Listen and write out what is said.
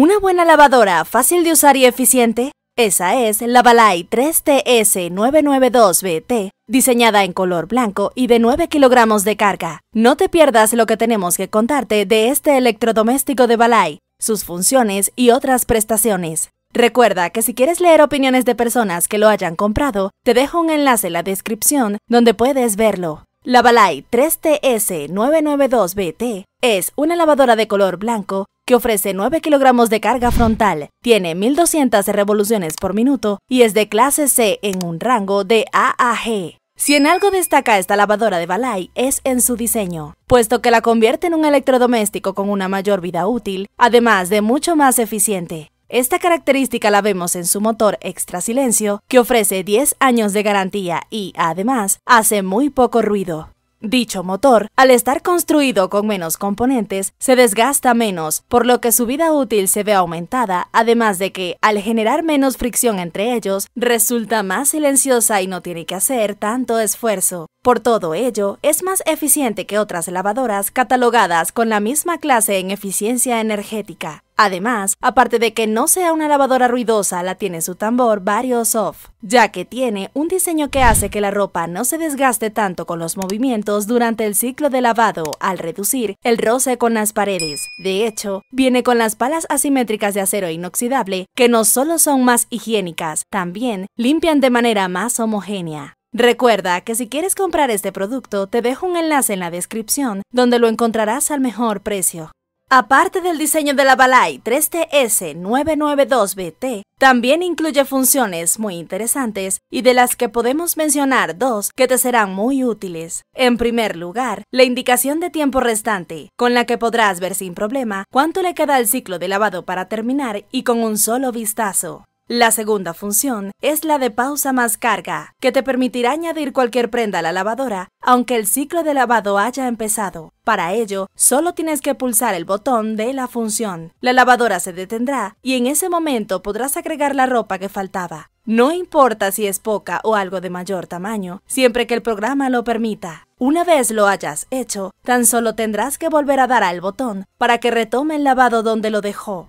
Una buena lavadora, fácil de usar y eficiente, esa es la Balay 3TS992BT, diseñada en color blanco y de 9 kilogramos de carga. No te pierdas lo que tenemos que contarte de este electrodoméstico de Balay, sus funciones y otras prestaciones. Recuerda que si quieres leer opiniones de personas que lo hayan comprado, te dejo un enlace en la descripción donde puedes verlo. La Balay 3TS992BT es una lavadora de color blanco que ofrece 9 kg de carga frontal, tiene 1200 revoluciones por minuto y es de clase C en un rango de A a G. Si en algo destaca esta lavadora de Balay es en su diseño, puesto que la convierte en un electrodoméstico con una mayor vida útil, además de mucho más eficiente. Esta característica la vemos en su motor extra silencio, que ofrece 10 años de garantía y, además, hace muy poco ruido. Dicho motor, al estar construido con menos componentes, se desgasta menos, por lo que su vida útil se ve aumentada, además de que, al generar menos fricción entre ellos, resulta más silenciosa y no tiene que hacer tanto esfuerzo. Por todo ello, es más eficiente que otras lavadoras catalogadas con la misma clase en eficiencia energética. Además, aparte de que no sea una lavadora ruidosa, la tiene su tambor varios off, ya que tiene un diseño que hace que la ropa no se desgaste tanto con los movimientos durante el ciclo de lavado al reducir el roce con las paredes. De hecho, viene con las palas asimétricas de acero inoxidable que no solo son más higiénicas, también limpian de manera más homogénea. Recuerda que si quieres comprar este producto, te dejo un enlace en la descripción donde lo encontrarás al mejor precio. Aparte del diseño de la Balay 3TS992BT, también incluye funciones muy interesantes y de las que podemos mencionar dos que te serán muy útiles. En primer lugar, la indicación de tiempo restante, con la que podrás ver sin problema cuánto le queda al ciclo de lavado para terminar y con un solo vistazo. La segunda función es la de pausa más carga, que te permitirá añadir cualquier prenda a la lavadora aunque el ciclo de lavado haya empezado. Para ello, solo tienes que pulsar el botón de la función. La lavadora se detendrá y en ese momento podrás agregar la ropa que faltaba. No importa si es poca o algo de mayor tamaño, siempre que el programa lo permita. Una vez lo hayas hecho, tan solo tendrás que volver a dar al botón para que retome el lavado donde lo dejó.